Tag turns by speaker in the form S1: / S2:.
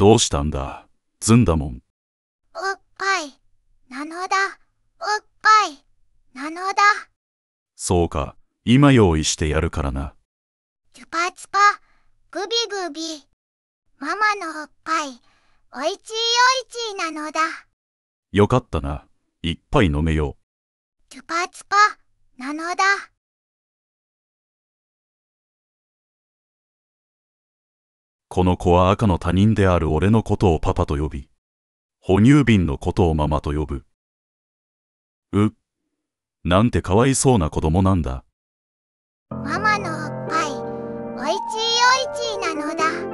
S1: どうしたんだずんだもん。
S2: おっぱい、なのだ。おっぱい、なのだ。
S1: そうか、今用意してやるからな。
S2: チュパチュパ、グビグビ。ママのおっぱい、おいちいおいちいなのだ。
S1: よかったな。いっぱい飲めよ
S2: う。チュパチュパ、なのだ。
S3: こ
S1: の子は赤の他人である俺のことをパパと呼び、哺乳瓶のことをママと呼ぶ。う、なんてかわいそうな子供なんだ。
S2: ママのおっぱい、おいちいおいちいなのだ。